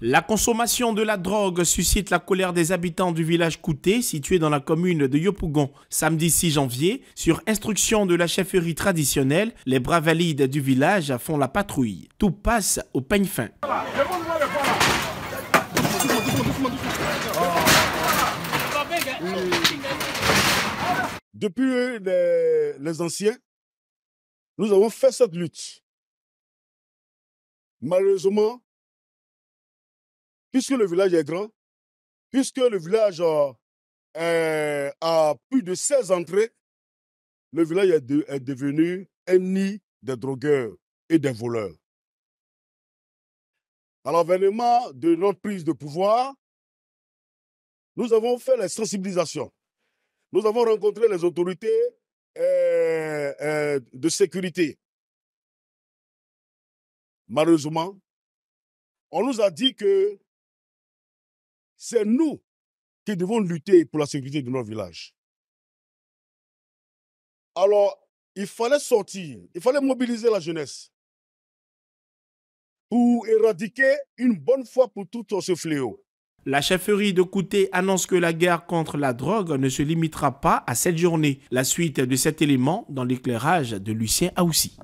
La consommation de la drogue suscite la colère des habitants du village Kouté, situé dans la commune de Yopougon. Samedi 6 janvier, sur instruction de la chefferie traditionnelle, les bras valides du village font la patrouille. Tout passe au peigne fin. Depuis euh, les, les anciens, nous avons fait cette lutte. Malheureusement, puisque le village est grand, puisque le village euh, a plus de 16 entrées, le village est, devenu un nid des drogueurs et des voleurs. À l'avènement de notre prise de pouvoir, nous avons fait la sensibilisation. Nous avons rencontré les autorités euh, euh, de sécurité. Malheureusement, on nous a dit que c'est nous qui devons lutter pour la sécurité de notre village. Alors, il fallait sortir, il fallait mobiliser la jeunesse pour éradiquer une bonne fois pour toutes ce fléau. La chefferie de Couté annonce que la guerre contre la drogue ne se limitera pas à cette journée. La suite de cet élément dans l'éclairage de Lucien Aoussi.